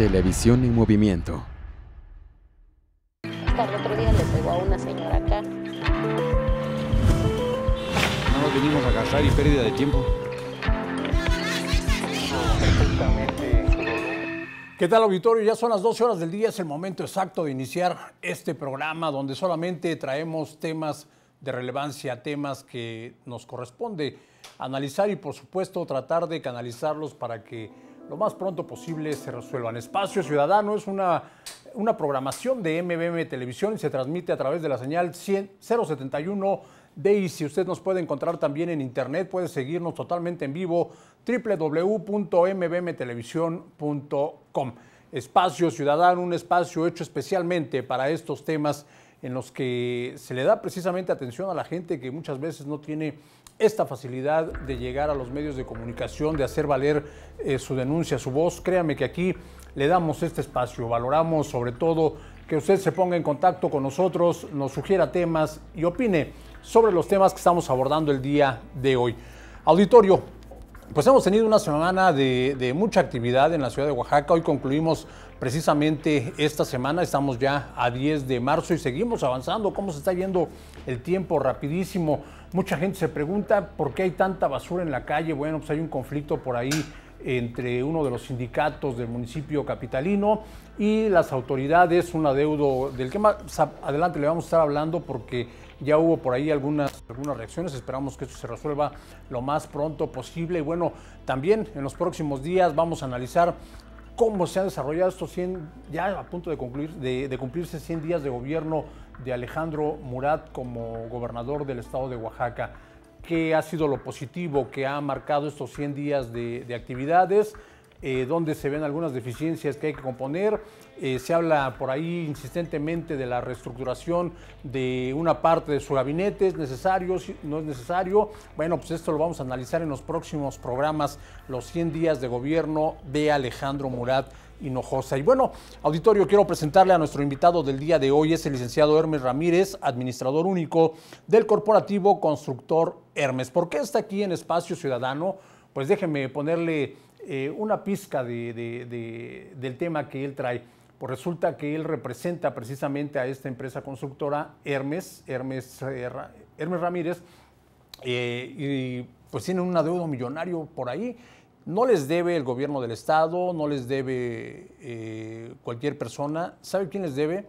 Televisión en movimiento. día una No nos venimos a gastar y pérdida de tiempo. ¿Qué tal, auditorio? Ya son las 12 horas del día, es el momento exacto de iniciar este programa donde solamente traemos temas de relevancia, temas que nos corresponde analizar y, por supuesto, tratar de canalizarlos para que lo más pronto posible se resuelvan. Espacio Ciudadano es una, una programación de MBM Televisión y se transmite a través de la señal 100, 071 de si usted nos puede encontrar también en internet, puede seguirnos totalmente en vivo www.mbmtelevisión.com. Espacio Ciudadano, un espacio hecho especialmente para estos temas en los que se le da precisamente atención a la gente que muchas veces no tiene esta facilidad de llegar a los medios de comunicación, de hacer valer eh, su denuncia, su voz. Créame que aquí le damos este espacio, valoramos sobre todo que usted se ponga en contacto con nosotros, nos sugiera temas y opine sobre los temas que estamos abordando el día de hoy. Auditorio, pues hemos tenido una semana de, mucha actividad en la ciudad de Oaxaca. Hoy concluimos precisamente esta semana. Estamos ya a 10 de marzo y seguimos avanzando. ¿Cómo se está yendo el tiempo? Rapidísimo. Mucha gente se pregunta por qué hay tanta basura en la calle. Bueno, pues hay un conflicto por ahí entre uno de los sindicatos del municipio capitalino y las autoridades, un adeudo del que más adelante le vamos a estar hablando porque ya hubo por ahí algunas, algunas reacciones, esperamos que esto se resuelva lo más pronto posible y bueno, también en los próximos días vamos a analizar cómo se han desarrollado estos 100, ya a punto de, de cumplirse 100 días de gobierno de Alejandro Murat como gobernador del estado de Oaxaca qué ha sido lo positivo que ha marcado estos 100 días de, actividades, eh, dónde se ven algunas deficiencias que hay que componer. Eh, se habla por ahí insistentemente de la reestructuración de una parte de su gabinete, es necesario, no es necesario. Bueno, pues esto lo vamos a analizar en los próximos programas, los 100 días de gobierno de Alejandro Murat Hinojosa. Y bueno, auditorio, quiero presentarle a nuestro invitado del día de hoy, es el licenciado Hermes Ramírez, administrador único del corporativo constructor Hermes. ¿Por qué está aquí en Espacio Ciudadano? Pues déjeme ponerle eh, una pizca del tema que él trae. Pues resulta que él representa precisamente a esta empresa constructora Hermes, Hermes, eh, Hermes Ramírez, eh, y pues tiene un adeudo millonario por ahí no les debe el gobierno del Estado, no les debe eh, cualquier persona. ¿Sabe quién les debe?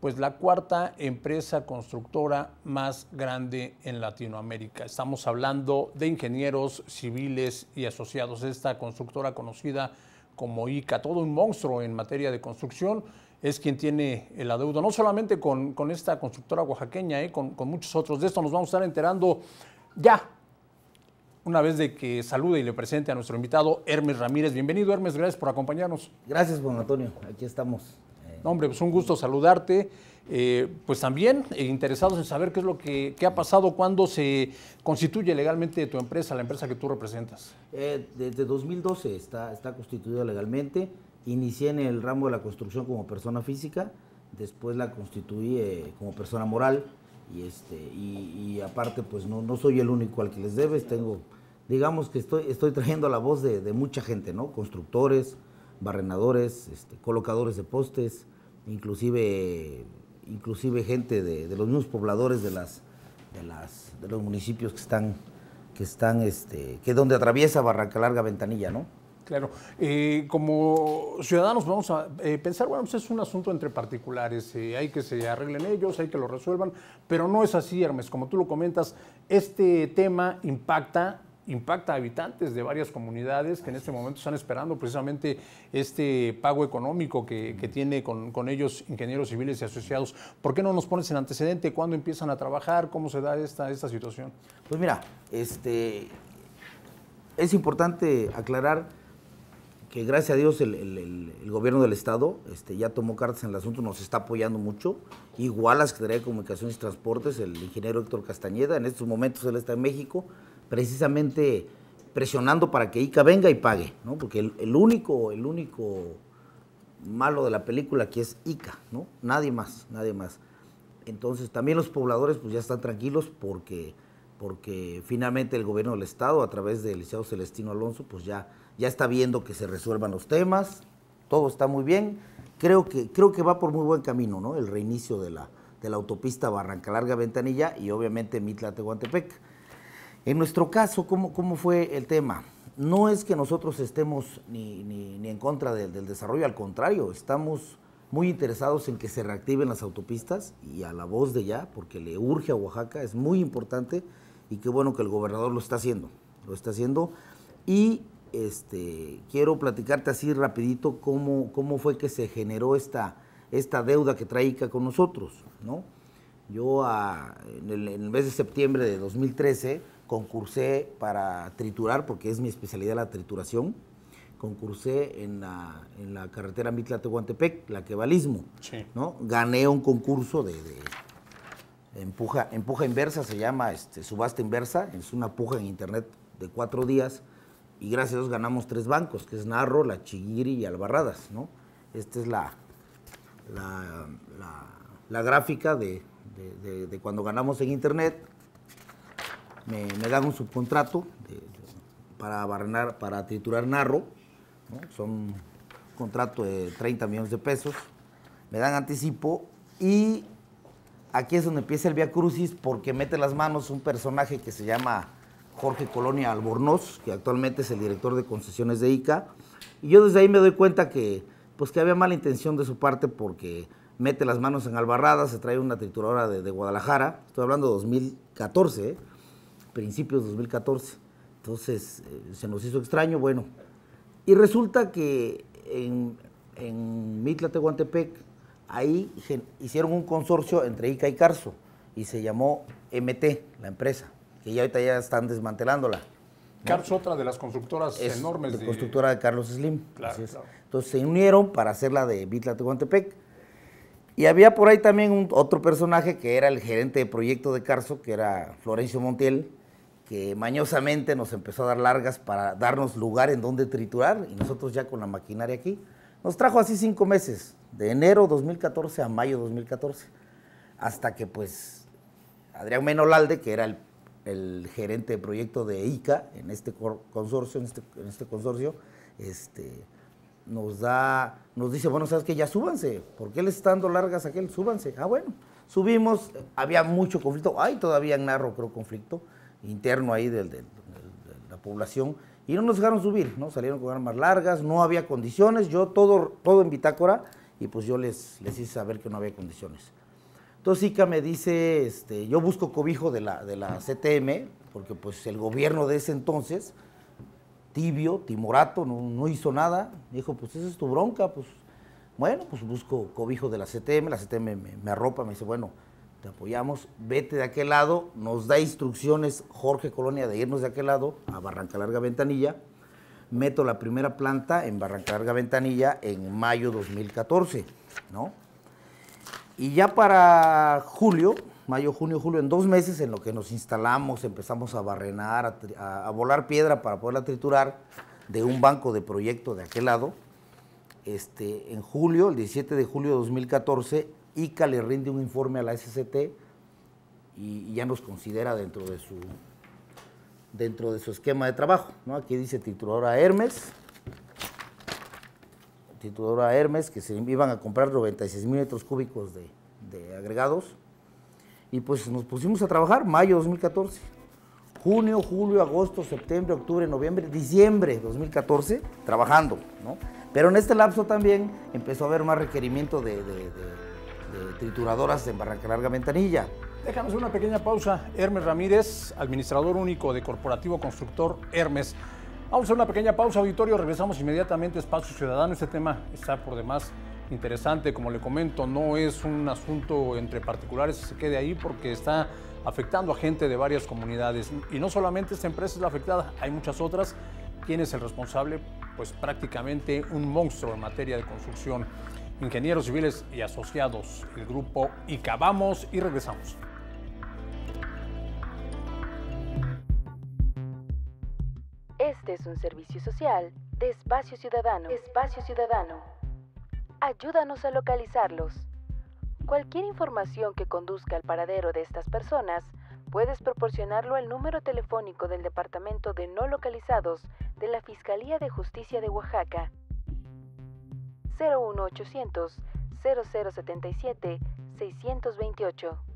Pues la cuarta empresa constructora más grande en Latinoamérica. Estamos hablando de ingenieros civiles y asociados. Esta constructora conocida como ICA, todo un monstruo en materia de construcción, es quien tiene el adeudo, no solamente con, esta constructora oaxaqueña, eh, con muchos otros. De esto nos vamos a estar enterando ya una vez de que salude y le presente a nuestro invitado Hermes Ramírez. Bienvenido Hermes, gracias por acompañarnos. Gracias Juan Antonio, aquí estamos. Eh, hombre, pues un gusto saludarte. Eh, pues también eh, interesados en saber qué es lo que ha pasado cuando se constituye legalmente tu empresa, la empresa que tú representas. desde 2012 está, está constituida legalmente. Inicié en el ramo de la construcción como persona física, después la constituí como persona moral y, este, y, aparte pues no, no soy el único al que les debes, tengo digamos que estoy, estoy trayendo la voz de, mucha gente, ¿no? Constructores, barrenadores, este, colocadores de postes, inclusive, inclusive gente de, los mismos pobladores de, las, de, las, de los municipios que están, que están, este, que donde atraviesa Barranca Larga Ventanilla, ¿no? Claro, eh, como ciudadanos vamos a eh, pensar, bueno, pues es un asunto entre particulares, eh, hay que se arreglen ellos, hay que lo resuelvan, pero no es así, Hermes, como tú lo comentas, este tema impacta impacta a habitantes de varias comunidades que en este momento están esperando precisamente este pago económico que, que tiene con, ellos ingenieros civiles y asociados. ¿Por qué no nos pones en antecedente? ¿Cuándo empiezan a trabajar? ¿Cómo se da esta, esta situación? Pues mira, este, es importante aclarar que gracias a Dios el, gobierno del Estado este, ya tomó cartas en el asunto, nos está apoyando mucho. Igual la Secretaría de Comunicaciones y Transportes, el ingeniero Héctor Castañeda, en estos momentos él está en México, precisamente presionando para que ICA venga y pague, ¿no? Porque el, único, el único malo de la película aquí es ICA, ¿no? Nadie más, nadie más. Entonces también los pobladores pues ya están tranquilos porque, porque finalmente el gobierno del estado a través del licenciado Celestino Alonso pues ya, ya está viendo que se resuelvan los temas, todo está muy bien, creo que, creo que va por muy buen camino, ¿no? El reinicio de la, de la autopista Barranca Larga Ventanilla y obviamente Mitla Tehuantepec. En nuestro caso, ¿cómo, cómo fue el tema? No es que nosotros estemos ni, en contra del, desarrollo, al contrario, estamos muy interesados en que se reactiven las autopistas y a la voz de ya, porque le urge a Oaxaca, es muy importante y qué bueno que el gobernador lo está haciendo, lo está haciendo. Y este, quiero platicarte así rapidito cómo, cómo fue que se generó esta, esta deuda que trae con nosotros. ¿no? Yo a, ah, en, el, en, el, mes de septiembre de 2013 Concursé para triturar, porque es mi especialidad la trituración. Concursé en la, la carretera Mitla-Tehuantepec, la que va ¿no? Gané un concurso de, empuja, inversa, se llama este, subasta inversa. Es una puja en internet de cuatro días. Y gracias a Dios ganamos tres bancos, que es Narro, La Chiguiri y Albarradas. ¿no? Esta es la, la, gráfica de, cuando ganamos en internet, me, dan un subcontrato para, barrenar, para triturar narro, son contrato de 30 millones de pesos, me dan anticipo y aquí es donde empieza el Via Crucis porque mete las manos un personaje que se llama Jorge Colonia Albornoz, que actualmente es el director de concesiones de ICA. Y yo desde ahí me doy cuenta que, pues, que había mala intención de su parte porque mete las manos en Albarrada, se trae una trituradora de, de Guadalajara, estoy hablando de 2014, ¿eh? principios de 2014. Entonces eh, se nos hizo extraño, bueno. Y resulta que en, en Mitla, Tehuantepec, ahí hicieron un consorcio entre ICA y Carso y se llamó MT, la empresa, que ya ahorita ya están desmantelándola. Carso, otra de las constructoras enormes. De... Constructora de Carlos Slim. Entonces se unieron para hacer la de Mitla, Tehuantepec. Y había por ahí también un, otro personaje que era el gerente de proyecto de Carso, que era Florencio Montiel, que mañosamente nos empezó a dar largas para darnos lugar en donde triturar y nosotros ya con la maquinaria aquí. Nos trajo así cinco meses, de enero 2014 a mayo 2014, hasta que pues Adrián Menolalde, que era el, gerente de proyecto de ICA en este consorcio, este, en este, consorcio, este, nos da, nos dice, bueno, sabes que ya súbanse, ¿por qué le está dando largas a aquel? Súbanse. Ah, bueno, subimos, había mucho conflicto, hay todavía en Narro creo conflicto, interno ahí de, la población y no nos dejaron subir, ¿no? Salieron con armas largas, no había condiciones, yo todo, todo en bitácora y pues yo les, hice saber que no había condiciones. Entonces Ica me dice, este, yo busco cobijo de la, de la CTM, porque pues el gobierno de ese entonces, tibio, timorato, no, hizo nada. dijo, pues esa es tu bronca, pues bueno, pues busco cobijo de la CTM, la CTM me arropa, me dice, bueno, te apoyamos, vete de aquel lado, nos da instrucciones Jorge Colonia de irnos de aquel lado a Barranca Larga Ventanilla. Meto la primera planta en Barranca Larga Ventanilla en mayo 2014, ¿no? Y ya para julio, mayo, junio, julio, en dos meses en lo que nos instalamos, empezamos a barrenar, a, volar piedra para poderla triturar de un banco de proyecto de aquel lado. Este, en julio, el 17 de julio de 2014, ICA le rinde un informe a la SCT y, ya nos considera dentro de su dentro de su esquema de trabajo. ¿no? Aquí dice tituladora Hermes, tituladora Hermes, que se iban a comprar 96 mil metros cúbicos de, agregados. Y pues nos pusimos a trabajar mayo 2014. Junio, julio, agosto, septiembre, octubre, noviembre, diciembre 2014, trabajando. ¿no? Pero en este lapso también empezó a haber más requerimiento de eh, trituradoras de Barranca Larga Ventanilla. Déjanos una pequeña pausa. Hermes Ramírez, administrador único de Corporativo Constructor Hermes. Vamos a una pequeña pausa, auditorio. Regresamos inmediatamente Espacio Ciudadano. Este tema está por demás interesante. Como le comento, no es un asunto entre particulares se quede ahí porque está afectando a gente de varias comunidades. Y no solamente esta empresa es la afectada, hay muchas otras. ¿Quién es el responsable? Pues prácticamente un monstruo en materia de construcción. Ingenieros Civiles y Asociados, el grupo Vamos y regresamos. Este es un servicio social de Espacio Ciudadano. Espacio Ciudadano. Ayúdanos a localizarlos. Cualquier información que conduzca al paradero de estas personas, puedes proporcionarlo al número telefónico del Departamento de No Localizados de la Fiscalía de Justicia de Oaxaca, 01800 0077 628.